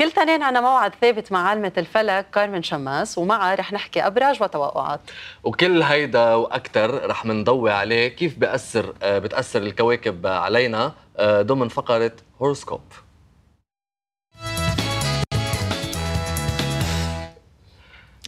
كل تنين عنا موعد ثابت مع عالمة الفلك كارمن شماس ومعها رح نحكي أبراج وتوقعات وكل هيدا وأكثر رح منضوي عليه كيف بأثر آه، بتأثر الكواكب علينا آه، ضمن فقرة هورسكوب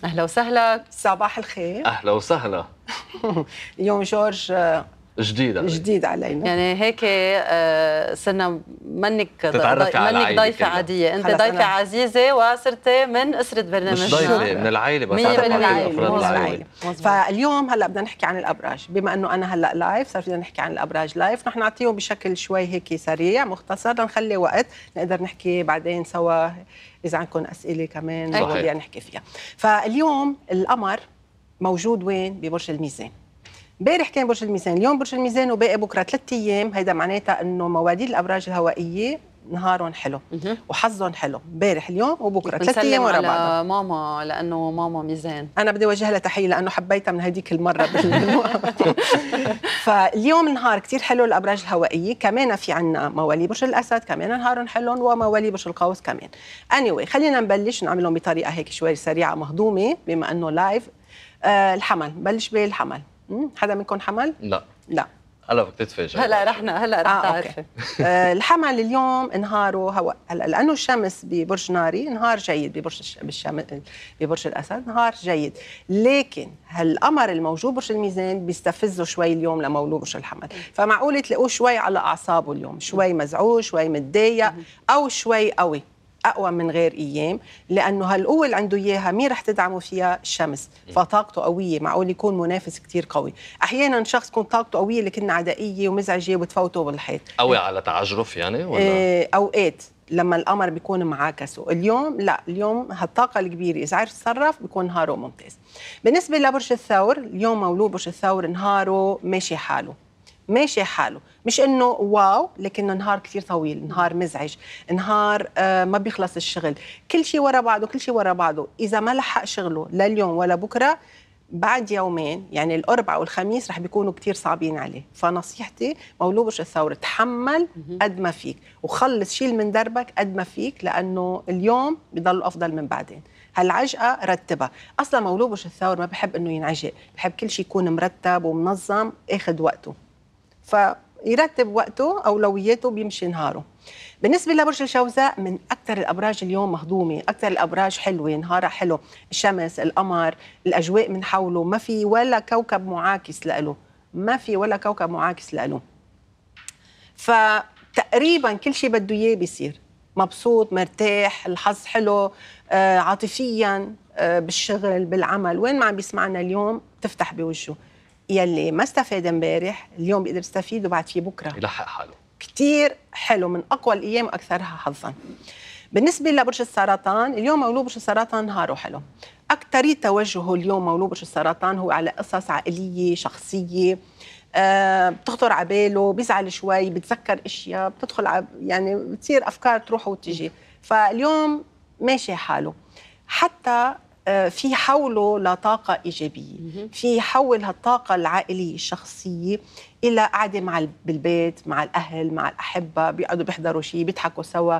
أهلا وسهلا صباح الخير أهلا وسهلا اليوم جورج آه، جديد علينا. جديد علينا يعني هيك آه، صرنا منك تتعرفي على منك ضيفة عادية انت ضيفة عزيزة وصرتي من أسرة برنامج مش ضيفة من العائلة بس من العائلة, العائلة. فاليوم هلا بدنا نحكي عن الأبراج بما انه أنا هلا لايف صار فينا نحكي عن الأبراج لايف رح نعطيهم بشكل شوي هيك سريع مختصر نخلي وقت نقدر نحكي بعدين سوا إذا عندكم أسئلة كمان مواضيع نحكي فيها فاليوم القمر موجود وين ببرج الميزان امبارح كان برج الميزان اليوم برج الميزان وباقي بكره ثلاث ايام هيدا معناتها انه مواليد الابراج الهوائيه نهارهم حلو وحظهم حلو امبارح اليوم وبكره ثلاث ايام ورا بعض ماما لانه ماما ميزان انا بدي اوجه لها تحيه لانه حبيتها من هديك المره بال... فاليوم نهار كثير حلو الابراج الهوائيه كمان في عندنا موالي برج الاسد كمان نهارهم حلو وموالي برج القوس كمان اني anyway, خلينا نبلش نعملهم بطريقه هيك شوي سريعه مهضومه بما انه لايف آه الحمل بلش بالحمل حدا منكم حمل؟ لا لا هلا بتتفاجئ هلا رحنا هلا رح آه تعرفي آه، الحمل اليوم نهاره هواء هلا لانه الشمس ببرج ناري نهار جيد ببرج ببرج الاسد نهار جيد لكن هالقمر الموجود برج الميزان بيستفزه شوي اليوم لمولود برج الحمل فمعقول تلاقوه شوي على اعصابه اليوم شوي مزعوج شوي متضايق او شوي قوي اقوى من غير ايام لانه هالقوه اللي عنده اياها مين رح تدعمه فيها الشمس إيه. فطاقته قويه معقول يكون منافس كتير قوي احيانا شخص تكون طاقته قويه لكن عدائيه ومزعجه وتفوته بالحيط قوي على تعجرف يعني ولا إيه اوقات لما القمر بيكون معاكسه اليوم لا اليوم هالطاقه الكبيره اذا عرف يتصرف بيكون نهاره ممتاز بالنسبه لبرج الثور اليوم مولود برج الثور نهاره ماشي حاله ماشي حاله مش انه واو لكن نهار كثير طويل نهار مزعج نهار آه ما بيخلص الشغل كل شيء ورا بعضه كل شيء ورا بعضه اذا ما لحق شغله لا اليوم ولا بكره بعد يومين يعني الأربعاء والخميس رح بيكونوا كثير صعبين عليه فنصيحتي مولوبش الثورة تحمل قد ما فيك وخلص شيل من دربك قد ما فيك لأنه اليوم بضل أفضل من بعدين هالعجقة رتبها أصلا مولوبش الثور ما بحب أنه ينعجق بحب كل شيء يكون مرتب ومنظم اخذ وقته فيرتب وقته اولوياته بيمشي نهاره بالنسبة لبرج الجوزاء من أكثر الأبراج اليوم مهضومة أكثر الأبراج حلوة نهارها حلو الشمس القمر الأجواء من حوله ما في ولا كوكب معاكس لإله ما في ولا كوكب معاكس لإله فتقريبا كل شيء بده إياه بيصير مبسوط مرتاح الحظ حلو آه، عاطفيا آه، بالشغل بالعمل وين ما عم بيسمعنا اليوم تفتح بوجهه يلي ما استفاد امبارح اليوم بيقدر يستفيد وبعد في بكره يلحق حاله كثير حلو من اقوى الايام واكثرها حظا بالنسبه لبرج السرطان اليوم مولود برج السرطان نهاره حلو اكثر توجهه اليوم مولود برج السرطان هو على قصص عائليه شخصيه أه بتخطر على باله بيزعل شوي بتذكر اشياء بتدخل عب يعني بتصير افكار تروح وتجي فاليوم ماشي حاله حتى آه، في حوله لطاقة إيجابية في حول هالطاقة العائلية الشخصية إلى قعدة مع بالبيت مع الأهل مع الأحبة بيقعدوا بيحضروا شيء بيضحكوا سوا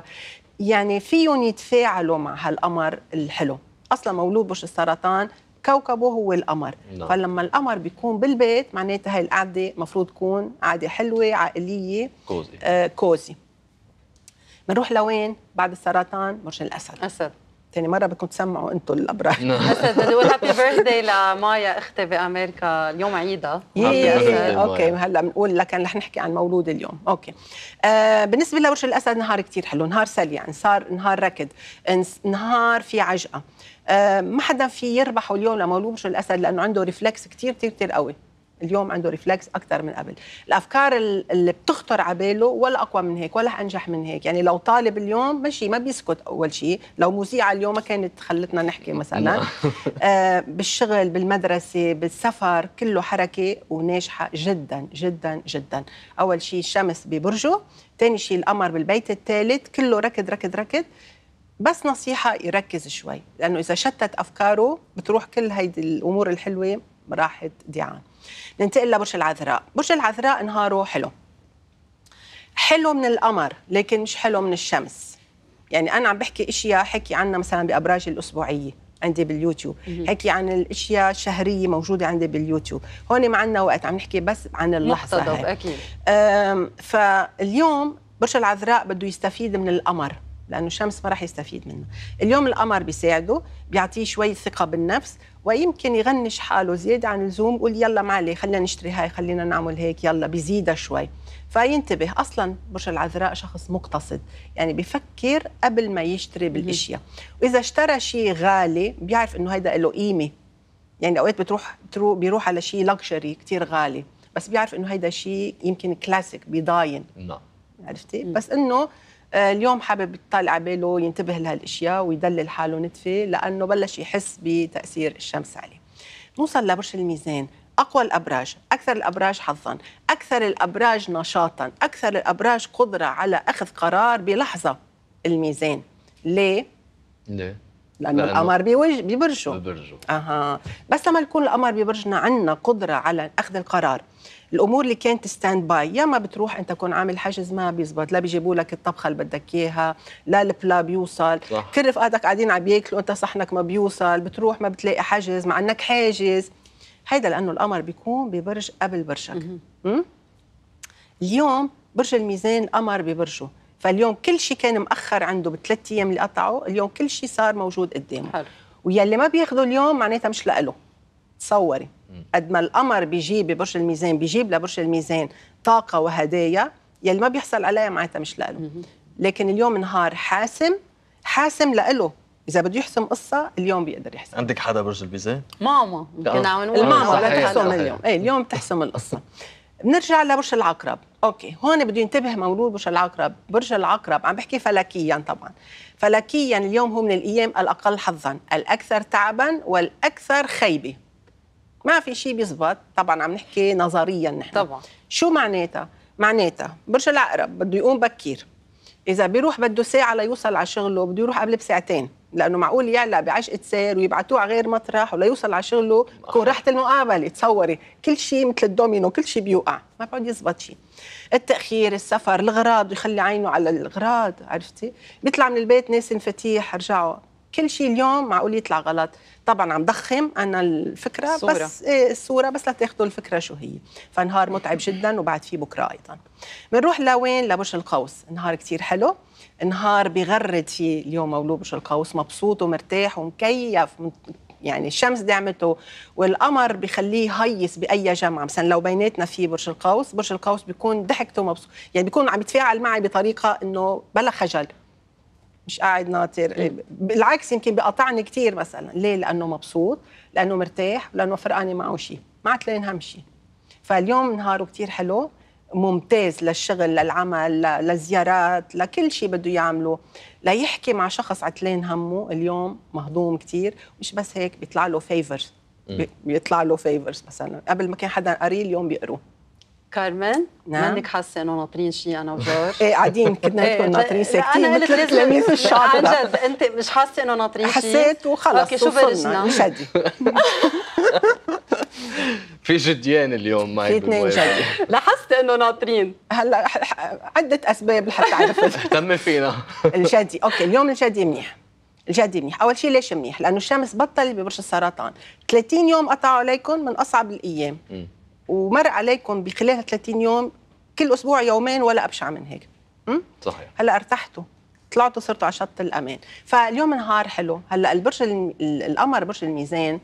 يعني فيهم يتفاعلوا مع هالقمر الحلو أصلا مولود بوش السرطان كوكبه هو القمر نعم. فلما القمر بيكون بالبيت معناتها هاي القعدة مفروض تكون قعدة حلوة عائلية كوزي آه كوزي بنروح لوين بعد السرطان برج الأسد أسد ثاني مره بدكم تسمعوا انتم الابرار اسد بدي اقول هابي بيرثداي لمايا اختي بامريكا اليوم عيدها اوكي هلا بنقول لكن رح نحكي عن مولود اليوم اوكي آه، بالنسبه لبرج الاسد نهار كثير حلو نهار سريع صار نهار ركض نهار في عجقه آه، ما حدا في يربحوا اليوم لمولود الاسد لانه عنده ريفلكس كثير كثير قوي اليوم عنده ريفلكس اكثر من قبل الافكار اللي بتخطر على باله ولا اقوى من هيك ولا انجح من هيك يعني لو طالب اليوم ماشي ما بيسكت اول شيء لو مذيعه اليوم ما كانت خلتنا نحكي مثلا نعم. آه بالشغل بالمدرسه بالسفر كله حركه وناجحه جدا جدا جدا اول شيء الشمس ببرجه ثاني شيء القمر بالبيت الثالث كله ركض ركض ركض بس نصيحة يركز شوي لأنه إذا شتت أفكاره بتروح كل هيدي الأمور الحلوة راحت ديعان ننتقل لبرج العذراء برج العذراء نهاره حلو حلو من القمر لكن مش حلو من الشمس يعني انا عم بحكي اشياء حكي عنها مثلا بابراج الاسبوعيه عندي باليوتيوب حكي عن الاشياء الشهريه موجوده عندي باليوتيوب هون ما عندنا وقت عم نحكي بس عن اللحظه مقتضب اكيد فاليوم برج العذراء بده يستفيد من القمر لانه الشمس ما راح يستفيد منه اليوم القمر بيساعده بيعطيه شوي ثقه بالنفس ويمكن يغنش حاله زياده عن اللزوم يقول يلا معلي خلينا نشتري هاي خلينا نعمل هيك يلا بيزيدها شوي فينتبه اصلا برج العذراء شخص مقتصد يعني بفكر قبل ما يشتري بالاشياء واذا اشترى شيء غالي بيعرف انه هيدا له قيمه يعني اوقات بتروح بيروح على شيء لكجري كثير غالي بس بيعرف انه هيدا شيء يمكن كلاسيك بيضاين نعم عرفتي بس انه آه، اليوم حابب يطلع باله ينتبه لهالاشياء ويدلل حاله نتفه لانه بلش يحس بتاثير الشمس عليه نوصل لبرج الميزان اقوى الابراج اكثر الابراج حظا اكثر الابراج نشاطا اكثر الابراج قدره على اخذ قرار بلحظه الميزان ليه ليه لانه القمر بوج... ببرجه ببرجه اها بس لما يكون القمر ببرجنا عندنا قدره على اخذ القرار الامور اللي كانت ستاند باي يا ما بتروح انت تكون عامل حجز ما بيزبط لا بيجيبوا لك الطبخه اللي بدك اياها لا البلا بيوصل صح. كل رفقاتك قاعدين عم ياكلوا انت صحنك ما بيوصل بتروح ما بتلاقي حجز مع انك حاجز هيدا لانه القمر بيكون ببرج قبل برجك اليوم برج الميزان قمر ببرجه فاليوم كل شيء كان مأخر عنده بالثلاث ايام اللي قطعوا اليوم كل شيء صار موجود قدامه حلو. ويلي ما بياخذه اليوم معناتها مش لإله تصوري قد ما القمر بيجيب ببرج الميزان بيجيب لبرج الميزان طاقة وهدايا يلي ما بيحصل عليها معناتها مش لإله لكن اليوم نهار حاسم حاسم لإله إذا بده يحسم قصة اليوم بيقدر يحسم عندك حدا برج الميزان؟ ماما كنا آه. عم نقول الماما بتحسم اليوم إيه اليوم بتحسم القصة بنرجع لبرج العقرب اوكي هون بده ينتبه مولود برج العقرب برج العقرب عم بحكي فلكيا طبعا فلكيا اليوم هو من الايام الاقل حظا الاكثر تعبا والاكثر خيبه ما في شيء بيزبط طبعا عم نحكي نظريا نحن طبعا شو معناتها معناتها برج العقرب بده يقوم بكير اذا بيروح بده ساعه ليوصل على شغله بده يروح قبل بساعتين لانه معقول يعلق بعشقه سير ويبعتوه على غير مطرح ولا يوصل على شغله تكون رحت المقابله تصوري كل شيء مثل الدومينو كل شيء بيوقع ما بيقعد يزبط شيء التاخير السفر الغراض يخلي عينه على الغراض عرفتي بيطلع من البيت ناسي انفتيح رجعوا كل شيء اليوم معقول يطلع غلط طبعا عم ضخم انا الفكره الصورة. بس إيه الصوره بس لتاخذوا الفكره شو هي فنهار متعب جدا وبعد فيه بكره ايضا بنروح لوين لبرج القوس نهار كثير حلو نهار بغرد فيه اليوم مولود برج القوس مبسوط ومرتاح ومكيف يعني الشمس دعمته والقمر بخليه هيص باي جمعه مثلا لو بيناتنا في برج القوس برج القوس بيكون ضحكته مبسوط يعني بيكون عم يتفاعل معي بطريقه انه بلا خجل مش قاعد ناطر إيه. بالعكس يمكن بقطعني كثير مثلا ليه لانه مبسوط لانه مرتاح لانه فرقاني معه شيء ما عاد هم شيء فاليوم نهاره كثير حلو ممتاز للشغل للعمل للزيارات لكل شيء بده يعمله ليحكي مع شخص عتلان همه اليوم مهضوم كثير مش بس هيك بيطلع له فيفرز بيطلع له فيفرز مثلا قبل ما كان حدا قري اليوم بيقروه كارمن نعم منك حاسه انه ناطرين شيء انا وجورج ايه قاعدين كنا إيه، نكون ناطرين إيه، ساكتين مثل التلاميذ الشاطره عن جد انت مش حاسه انه ناطرين شيء حسيت وخلص اوكي شو برجنا مش هدي في جديان اليوم معي في اثنين جدي لاحظت انه ناطرين هلا عده اسباب لحتى عرفت اهتم فينا الجدي اوكي اليوم الجدي منيح الجدي منيح اول شيء ليش منيح لانه الشمس بطلت ببرج السرطان 30 يوم قطعوا عليكم من اصعب الايام م. ومر عليكم بخلال 30 يوم كل اسبوع يومين ولا ابشع من هيك م? صحيح هلا ارتحتوا طلعتوا صرتوا على شط الامان فاليوم نهار حلو هلا البرج القمر برج الميزان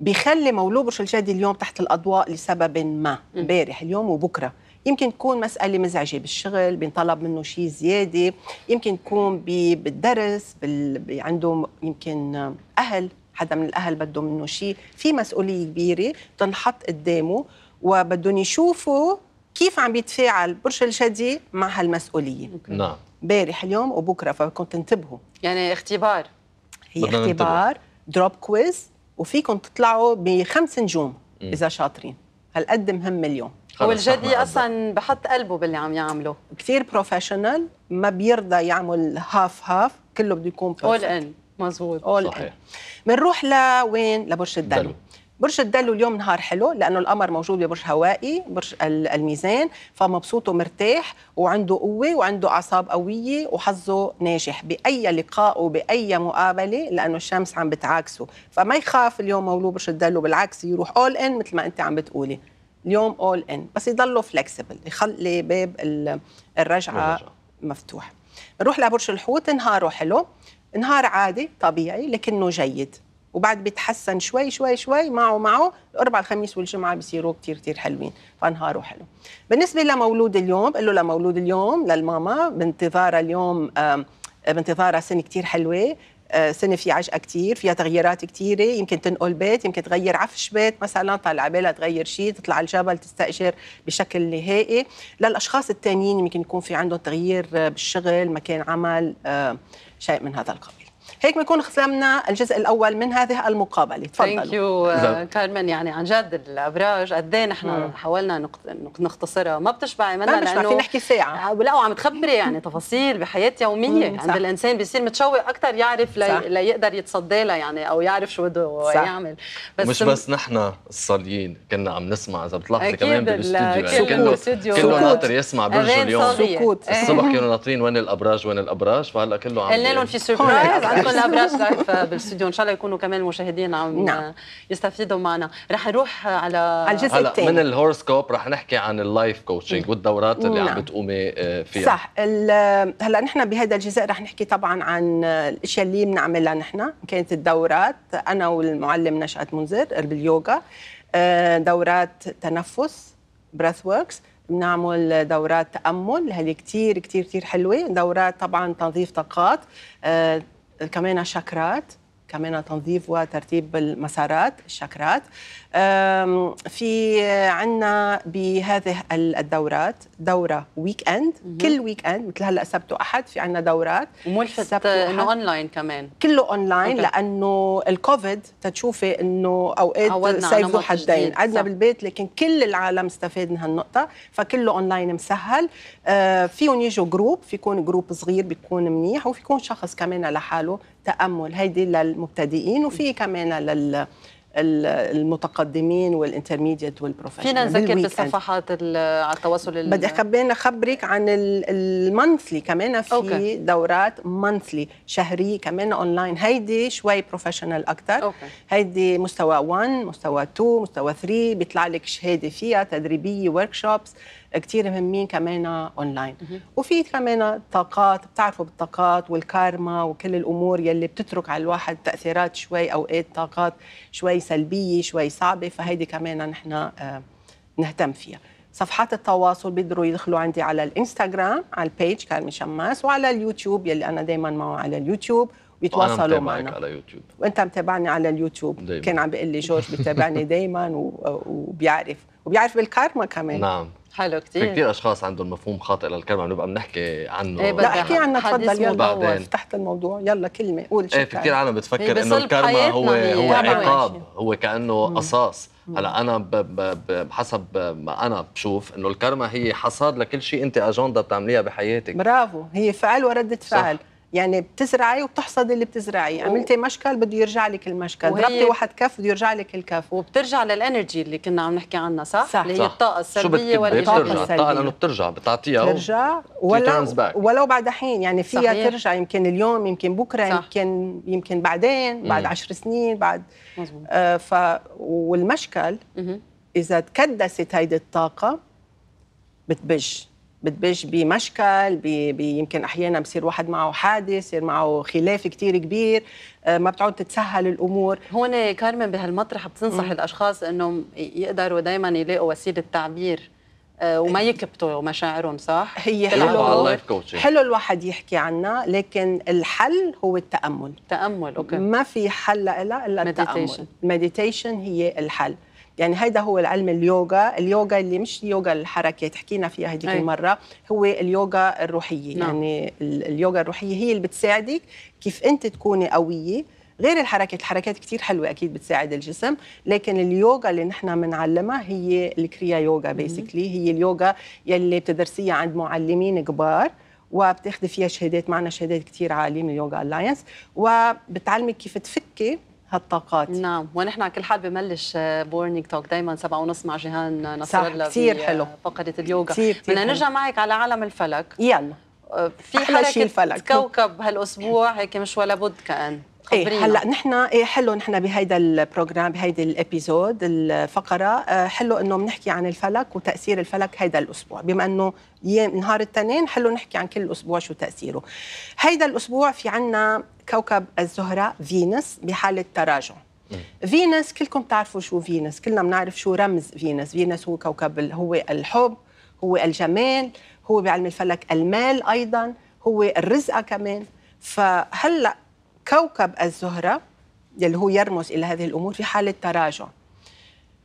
بيخلي مولود برج الجدي اليوم تحت الاضواء لسبب ما امبارح اليوم وبكره يمكن تكون مسألة مزعجة بالشغل بينطلب منه شيء زيادة يمكن تكون بالدرس بال... عنده يمكن أهل حدا من الاهل بده منه شيء في مسؤوليه كبيره تنحط قدامه وبدهم يشوفوا كيف عم بيتفاعل برج الجدي مع هالمسؤوليه نعم امبارح اليوم وبكره فبدكم تنتبهوا يعني اختبار هي اختبار دروب كويز وفيكم تطلعوا بخمس نجوم م. اذا شاطرين هالقد مهم اليوم هو الجدي اصلا بحط قلبه باللي عم يعمله كثير بروفيشنال ما بيرضى يعمل هاف هاف كله بده يكون اول ان مزبوط اول صحيح بنروح آية. لوين لبرج الدلو برج الدلو اليوم نهار حلو لانه القمر موجود ببرج هوائي برج الميزان فمبسوط ومرتاح وعنده قوه وعنده اعصاب قويه وحظه ناجح باي لقاء وباي مقابله لانه الشمس عم بتعاكسه فما يخاف اليوم مولود برج الدلو بالعكس يروح اول ان مثل ما انت عم بتقولي اليوم اول ان بس يضلوا فلكسبل يخلي باب الرجعه مفتوح نروح لبرج الحوت نهاره حلو نهار عادي طبيعي لكنه جيد وبعد بيتحسن شوي شوي شوي معه معه الاربع الخميس والجمعه بيصيروا كثير كثير حلوين فنهاره حلو بالنسبه لمولود اليوم بقول له لمولود اليوم للماما بانتظارها اليوم بانتظارها سنه كثير حلوه سنه في عجقه كتير فيها تغييرات كتيرة يمكن تنقل بيت يمكن تغير عفش بيت مثلا طالع على بالها تغير شيء تطلع على الجبل تستاجر بشكل نهائي للاشخاص التانيين يمكن يكون في عندهم تغيير بالشغل مكان عمل آه، شيء من هذا القبيل هيك بنكون ختمنا الجزء الاول من هذه المقابله تفضل ثانك يو كارمن يعني عن جد الابراج قد ايه نحن حاولنا نختصرها ما بتشبعي منها ما بنشبع لانه نحكي ساعه آه، لا وعم تخبري يعني تفاصيل بحياه يوميه عند صح. الانسان بيصير متشوق اكثر يعرف لي... ليقدر يتصدى لها يعني او يعرف شو بده يعمل بس مش بس نحن الصاليين كنا عم نسمع اذا بتلاحظي كمان بالاستوديو يعني كله كله ناطر يسمع برج اليوم سكوت الصبح كانوا ناطرين وين الابراج وين الابراج فهلا كله عم قلنا لهم في سربرايز كلها براش لايف بالاستوديو ان شاء الله يكونوا كمان المشاهدين عم نعم. يستفيدوا معنا رح نروح على على الجزء الثاني من الهورسكوب رح نحكي عن اللايف كوتشنج نعم. والدورات اللي نعم. عم بتقومي آه، فيها صح هلا نحن بهذا الجزء رح نحكي طبعا عن الاشياء اللي بنعملها نحن كانت الدورات انا والمعلم نشأت منذر باليوغا آه، دورات تنفس بريث وركس بنعمل دورات تأمل هذه كثير كثير كثير حلوة دورات طبعا تنظيف طاقات آه، كمان شكرات كمان تنظيف وترتيب المسارات الشكرات في عندنا بهذه الدورات دوره ويك اند كل ويك اند مثل هلا سبت واحد في عندنا دورات وملفت انه اونلاين كمان كله اونلاين لانه الكوفيد تتشوفي انه اوقات سيف ذو حدين عدنا بالبيت لكن كل العالم استفاد من هالنقطه فكله اونلاين مسهل أه، فيهم يجوا جروب فيكون جروب صغير بيكون منيح وفيكون شخص كمان لحاله تامل هيدي للمبتدئين وفي كمان لل المتقدمين والانترميديت والبروفيشنال فينا نذكر بالصفحات على التواصل بدي كمان اخبرك عن المانثلي كمان في أوكي. دورات مانثلي شهريه كمان اونلاين هيدي شوي بروفيشنال اكثر هيدي مستوى 1 مستوى 2 مستوى 3 بيطلع لك شهاده فيها تدريبيه ورك شوبس كثير مهمين كمان اونلاين وفي كمان طاقات بتعرفوا بالطاقات والكارما وكل الامور يلي بتترك على الواحد تاثيرات شوي اوقات طاقات شوي سلبيه شوي صعبه فهيدي كمان نحن آه، نهتم فيها صفحات التواصل بيقدروا يدخلوا عندي على الانستغرام على البيج كارمي شماس وعلى اليوتيوب يلي انا دائما معه على اليوتيوب ويتواصلوا معنا على يوتيوب وانت متابعني على اليوتيوب دايما. كان عم بيقول لي جورج بتابعني دايما وبيعرف وبيعرف بالكارما كمان نعم حلو كثير في كثير اشخاص عندهم مفهوم خاطئ للكلمه بنبقى بنحكي عنه ايه لا احكي عنها تفضل يلا بعدين تحت الموضوع يلا كلمه قول شو ايه في كثير عالم بتفكر إيه، انه الكرمه هو هو عقاب هو كانه قصاص هلا انا بحسب ما انا بشوف انه الكرمه هي حصاد لكل شيء انت اجنده بتعمليها بحياتك برافو هي فعل ورده فعل صح. يعني بتزرعي وبتحصدي اللي بتزرعي عملتي مشكل بده يرجع لك المشكل ضربتي واحد كف بده يرجع لك الكف وبترجع للانرجي اللي كنا عم نحكي عنها صح, صح. اللي هي الطاقه السلبيه والايجابيه الطاقه لانه بترجع بتعطيها بترجع ولو ولو بعد حين يعني فيها صحيح. ترجع يمكن اليوم يمكن بكره صح. يمكن يمكن بعدين بعد عشر سنين بعد آه ف والمشكل مم. اذا تكدست هيدي الطاقه بتبج بتبش بمشكل يمكن احيانا بصير واحد معه حادث يصير معه خلاف كثير كبير آه، ما بتعود تتسهل الامور هون كارمن بهالمطرح بتنصح م. الاشخاص انهم يقدروا دائما يلاقوا وسيله تعبير آه، وما إيه. يكبتوا مشاعرهم صح هي حلو حلو الواحد يحكي عنها لكن الحل هو التامل تامل اوكي ما في حل لها الا التامل المديتيشن هي الحل يعني هيدا هو العلم اليوغا اليوغا اللي مش يوغا الحركه تحكينا فيها هذيك المره هو اليوغا الروحيه نعم. يعني اليوغا الروحيه هي اللي بتساعدك كيف انت تكوني قويه غير الحركات الحركات كتير حلوة أكيد بتساعد الجسم لكن اليوغا اللي نحن بنعلمها هي الكريا يوغا بيسكلي هي اليوغا يلي بتدرسيها عند معلمين كبار وبتاخذي فيها شهادات معنا شهادات كتير عالية من اليوغا الاينس وبتعلمك كيف تفكي هالطاقات نعم ونحن على كل حال ببلش بورنينج توك دائما سبعة ونص مع جيهان آه، نصر الله كثير حلو آه، فقرة اليوغا بدنا نرجع معك على عالم الفلك يلا آه، في حركة الفلك. كوكب هالأسبوع هيك مش ولا بد كأن إيه هلا نحن إيه حلو نحن بهيدا البروجرام بهيدي الابيزود الفقره آه، حلو انه بنحكي عن الفلك وتاثير الفلك هيدا الاسبوع بما انه نهار الاثنين حلو نحكي عن كل اسبوع شو تاثيره هيدا الاسبوع في عنا كوكب الزهره فينوس بحاله تراجع فينوس كلكم بتعرفوا شو فينوس كلنا بنعرف شو رمز فينوس فينوس هو كوكب هو الحب هو الجمال هو بعلم الفلك المال ايضا هو الرزقه كمان فهلا كوكب الزهرة اللي هو يرمز إلى هذه الأمور في حالة تراجع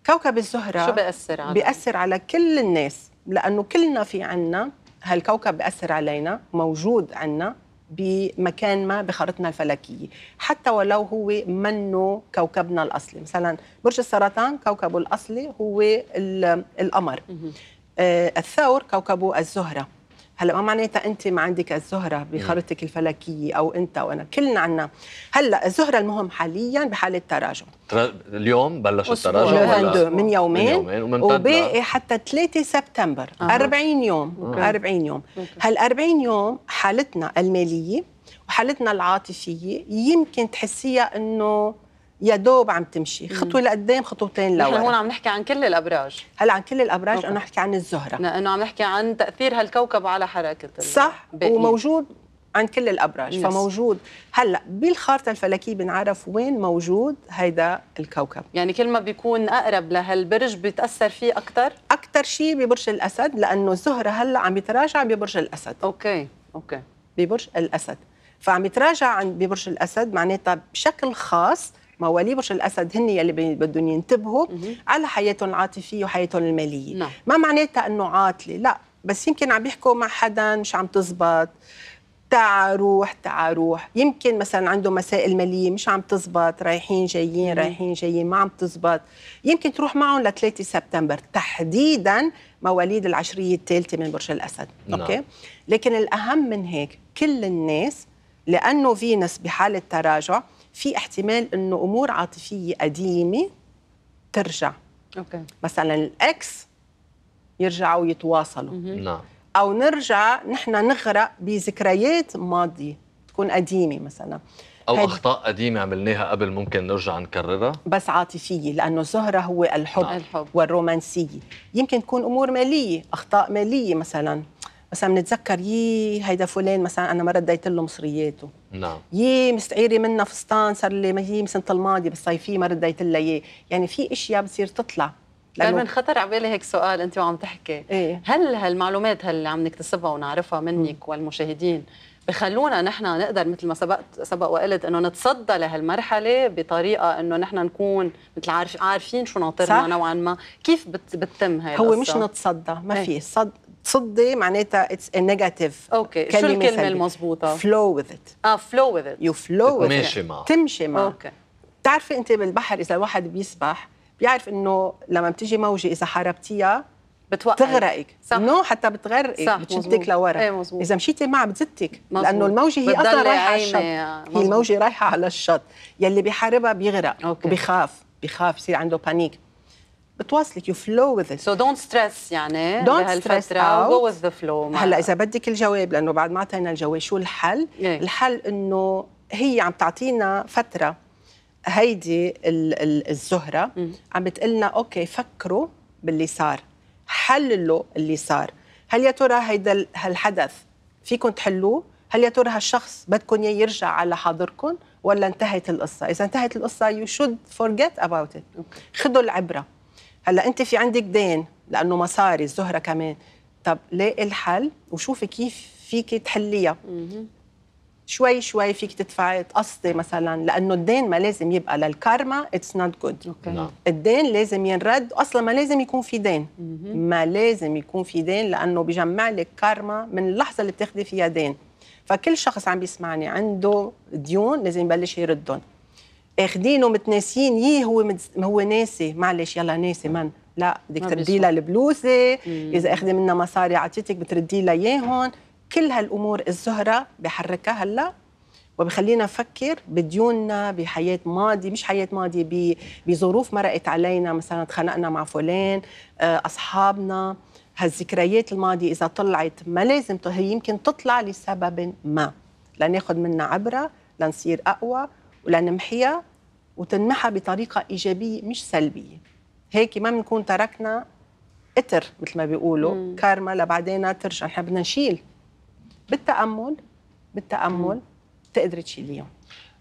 كوكب الزهرة شو بيأثر على بيأثر على كل الناس لأنه كلنا في عنا هالكوكب بيأثر علينا موجود عنا بمكان ما بخارطنا الفلكية حتى ولو هو منه كوكبنا الأصلي مثلا برج السرطان كوكبه الأصلي هو القمر آه الثور كوكبه الزهره هلا ما معناتها انت ما عندك الزهره بخريطتك الفلكيه او انت وانا كلنا عنا هلا الزهره المهم حاليا بحاله تراجع اليوم بلش التراجع من يومين من يومين وباقي حتى 3 سبتمبر آه. 40 آه. يوم أوكي. 40 يوم هال 40 يوم حالتنا الماليه وحالتنا العاطفيه يمكن تحسيها انه يا دوب عم تمشي خطوه لقدام خطوتين لورا نحن هون عم نحكي عن كل الابراج هلا عن كل الابراج انا نحكي عن الزهره لانه عم نحكي عن تاثير هالكوكب على حركه صح بقية. وموجود عن كل الابراج يس. فموجود هلا بالخارطه الفلكيه بنعرف وين موجود هيدا الكوكب يعني كل ما بيكون اقرب لهالبرج بتاثر فيه اكثر اكثر شيء ببرج الاسد لانه الزهره هلا عم يتراجع ببرج الاسد اوكي اوكي ببرج الاسد فعم يتراجع عن ببرج الاسد معناتها بشكل خاص موالي برج الاسد هن اللي بدهم ينتبهوا على حياتهم العاطفيه وحياتهم الماليه نعم. ما معناتها انه عاطله لا بس يمكن عم يحكوا مع حدا مش عم تزبط تعا روح تعا روح يمكن مثلا عنده مسائل ماليه مش عم تزبط رايحين جايين رايحين جايين ما عم تزبط يمكن تروح معهم ل 3 سبتمبر تحديدا مواليد العشريه الثالثه من برج الاسد نعم. اوكي لكن الاهم من هيك كل الناس لانه فينس بحاله تراجع في احتمال انه امور عاطفيه قديمه ترجع اوكي مثلا الاكس يرجعوا يتواصلوا نعم او نرجع نحن نغرق بذكريات ماضيه تكون قديمه مثلا او هاد... اخطاء قديمه عملناها قبل ممكن نرجع نكررها بس عاطفيه لانه الزهره هو الحب, نعم. الحب. والرومانسيه يمكن تكون امور ماليه اخطاء ماليه مثلا بس عم نتذكر يي هيدا فلان مثلا انا ما رديت له مصرياته نعم يي مستعيره منها فستان صار لي هي السنه الماضيه بالصيفيه ما رديت لها اياه يعني في اشياء بتصير تطلع لأنه من خطر على بالي هيك سؤال انت وعم تحكي إيه؟ هل هالمعلومات اللي عم نكتسبها ونعرفها منك م. والمشاهدين بخلونا نحن نقدر مثل ما سبق سبق وقلت انه نتصدى لهالمرحله بطريقه انه نحن نكون مثل عارف عارفين شو ناطرنا نوعا ما كيف بت بتتم هي هو القصة؟ مش نتصدى ما إيه. في صد تصدي معناتها اتس نيجاتيف اوكي شو الكلمه المضبوطه فلو وذ ات اه فلو وذ ات يو فلو وذ تمشي معه تمشي معه اوكي بتعرفي انت بالبحر اذا الواحد بيسبح بيعرف انه لما بتيجي موجه اذا حاربتيها بتوقع تغرقك صح نو حتى بتغرقك بتشدك لورا ايه مزبوط. اذا مشيتي معها بتزتك لانه الموجه هي اصلا رايحه على الشط مزبوط. هي الموجه رايحه على الشط يلي بيحاربها بيغرق أوكي. وبيخاف بيخاف بصير عنده بانيك بتواصلك يو فلو وذ سو دونت ستريس يعني دونت ستريس جو وذ ذا فلو هلا اذا بدك الجواب لانه بعد ما اعطينا الجواب شو الحل؟ yeah. إيه. الحل انه هي عم تعطينا فتره هيدي الزهره mm. عم بتقلنا اوكي فكروا باللي صار حللوا اللي صار هل يا ترى هيدا هالحدث فيكم تحلوه؟ هل يا ترى هالشخص بدكم اياه يرجع على حاضركم ولا انتهت القصه؟ اذا انتهت القصه يو شود فورجيت اباوت ات خذوا العبره هلا انت في عندك دين لانه مصاري الزهره كمان طب لاقي الحل وشوفي كيف فيك تحليها شوي شوي فيك تدفعي تقسطي مثلا لانه الدين ما لازم يبقى للكارما اتس نوت جود الدين لازم ينرد اصلا ما لازم يكون في دين مم. ما لازم يكون في دين لانه بجمع لك كارما من اللحظه اللي بتاخذي فيها دين فكل شخص عم بيسمعني عنده ديون لازم يبلش يردهم اخذينه متناسيين يي هو متز... هو ناسي معلش يلا ناسي من لا بدك تردي لها البلوزه اذا اخذ منها مصاري عطيتك بتردي لها اياهم كل هالامور الزهره بحركها هلا وبخلينا نفكر بديوننا بحياة ماضي مش حياة ماضي بظروف مرقت علينا مثلا تخانقنا مع فلان آه، أصحابنا هالذكريات الماضية إذا طلعت ما لازم هي يمكن تطلع لسبب ما لناخذ منها عبرة لنصير أقوى ولنمحيها وتنمحها بطريقه ايجابيه مش سلبيه هيك ما بنكون تركنا اتر مثل ما بيقولوا مم. كارما لبعدين ترجع نحن بدنا نشيل بالتامل بالتامل بتقدري تقدري تشيليهم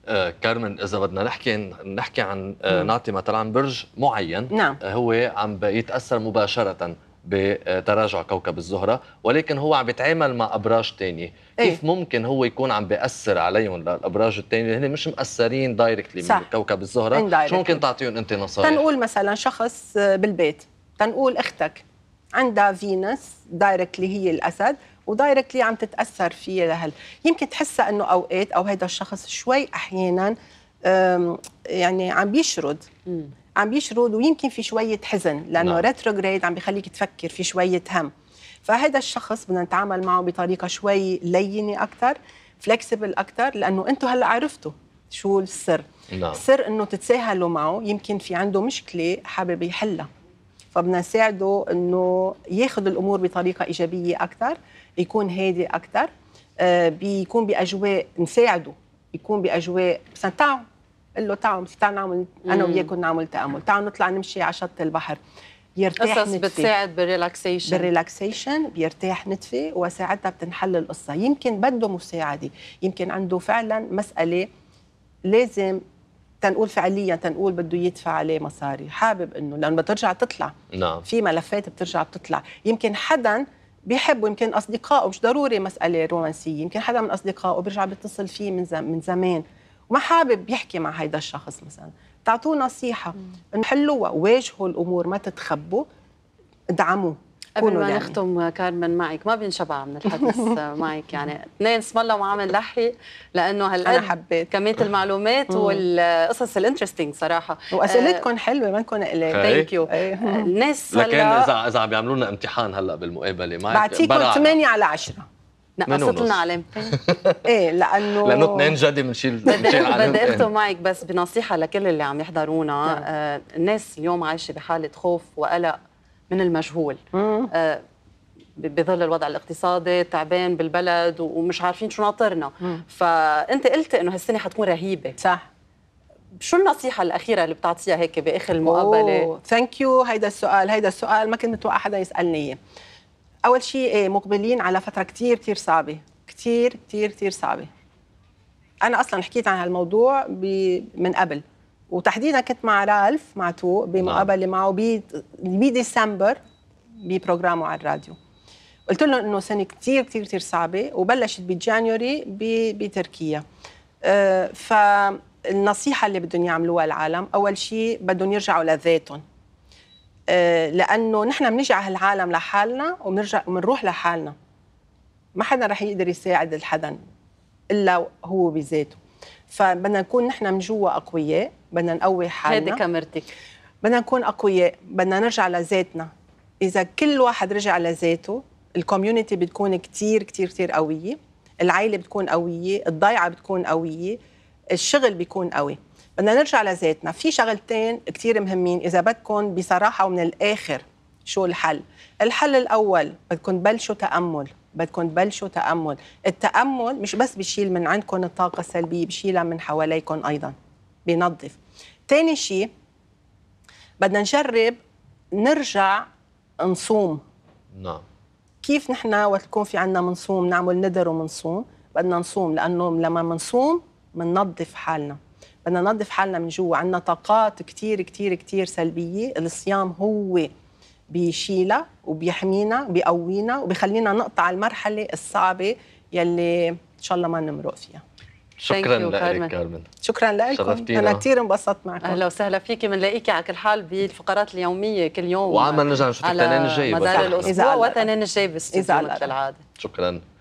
آه كارمن اذا بدنا نحكي نحكي عن آه نعطي مثلا عن برج معين نعم. آه هو عم بيتاثر مباشره بتراجع كوكب الزهره ولكن هو عم بيتعامل مع ابراج ثانيه إيه؟ كيف ممكن هو يكون عم بياثر عليهم للابراج الثانيه اللي هن مش مأثرين دايركتلي من كوكب الزهره شو ممكن تعطيهم انت نصائح تنقول مثلا شخص بالبيت تنقول اختك عندها فينوس دايركتلي هي الاسد ودايركتلي عم تتاثر فيها لهل يمكن تحسها انه اوقات او هذا الشخص شوي احيانا يعني عم بيشرد عم يشرد ويمكن في شويه حزن لانه نعم. ريتروجريد عم بخليك تفكر في شويه هم فهذا الشخص بدنا نتعامل معه بطريقه شوي لينه اكثر فلكسبل اكثر لانه انتم هلا عرفتوا شو السر نعم. السر انه تتساهلوا معه يمكن في عنده مشكله حابب يحلها فبدنا نساعده انه ياخذ الامور بطريقه ايجابيه اكثر يكون هادي اكثر آه بيكون باجواء نساعده يكون باجواء بس قل له تعال تعال نعمل انا وياك نعمل تامل تعال نطلع نمشي على شط البحر بيرتاح قصص نتفي. بتساعد بالريلاكسيشن بالريلاكسيشن بيرتاح نتفي وساعتها بتنحل القصه يمكن بده مساعده يمكن عنده فعلا مساله لازم تنقول فعليا تنقول بده يدفع عليه مصاري حابب انه لانه بترجع تطلع نعم في ملفات بترجع بتطلع يمكن حدا بيحب يمكن اصدقائه مش ضروري مساله رومانسيه يمكن حدا من اصدقائه بيرجع بيتصل فيه من زم من زمان وما حابب يحكي مع هيدا الشخص مثلا تعطوه نصيحه حلوها واجهوا الامور ما تتخبوا ادعموه قبل ما يعني. نختم كارمن معك ما بينشبع من الحديث معك يعني اثنين اسم الله وعم نلحي لانه هلا انا حبيت كميه المعلومات والقصص الانترستينج صراحه واسئلتكم آه حلوه منكم قليل ثانك يو الناس لكن اذا اذا عم يعملوا لنا امتحان هلا بالمقابله معك بعطيكم 8 على 10 نقصت لنا علامتين ايه لانه لانه اثنين جدي بنشيل بنشيل بدي اختم إيه. معك بس بنصيحه لكل اللي عم يحضرونا نعم. آه الناس اليوم عايشه بحاله خوف وقلق من المجهول آه، بظل الوضع الاقتصادي تعبان بالبلد ومش عارفين شو ناطرنا فانت قلت انه هالسنه حتكون رهيبه صح شو النصيحة الأخيرة اللي بتعطيها هيك بآخر المقابلة؟ ثانك يو هيدا السؤال، هيدا السؤال ما كنت متوقع حدا يسألني إياه. اول شيء إيه، مقبلين على فتره كثير كثير صعبه كثير كثير كثير صعبه انا اصلا حكيت عن هالموضوع من قبل وتحديدا كنت مع رالف مع تو بمقابله نعم. معه بديسمبر ببروجرامه على الراديو قلت لهم انه سنه كثير كثير كثير صعبه وبلشت بجانيوري بتركيا آه، فالنصيحه اللي بدهم يعملوها العالم اول شيء بدهم يرجعوا لذاتهم آه، لانه نحن بنجي على هالعالم لحالنا وبنرجع وبنروح لحالنا ما حدا رح يقدر يساعد الحدا الا هو بذاته فبدنا نكون نحن من جوا اقوياء بدنا نقوي حالنا هذه كاميرتك بدنا نكون اقوياء بدنا نرجع لذاتنا اذا كل واحد رجع لذاته الكوميونتي بتكون كتير كتير كتير قويه العائله بتكون قويه الضيعه بتكون قويه الشغل بيكون قوي بدنا نرجع لذاتنا في شغلتين كثير مهمين اذا بدكم بصراحه ومن الاخر شو الحل الحل الاول بدكم تبلشوا تامل بدكم تبلشوا تامل التامل مش بس بشيل من عندكم الطاقه السلبيه بشيلها من حواليكم ايضا بينظف ثاني شيء بدنا نجرب نرجع نصوم نعم كيف نحن وقت يكون في عندنا منصوم نعمل ندر ومنصوم بدنا نصوم لانه لما منصوم مننظف حالنا بدنا ننظف حالنا من جوا عندنا طاقات كثير كثير كثير سلبيه الصيام هو بيشيلها وبيحمينا بيقوينا وبيخلينا نقطع المرحله الصعبه يلي ان شاء الله ما نمرق فيها شكرا لك كارمن شكرا لك انا كثير انبسطت معكم اهلا وسهلا فيكي بنلاقيكي على كل حال بالفقرات اليوميه كل يوم وعم نرجع نشوفك التنين الجاي مدار الاسبوع التنين الجاي بالاستديو العاده شكرا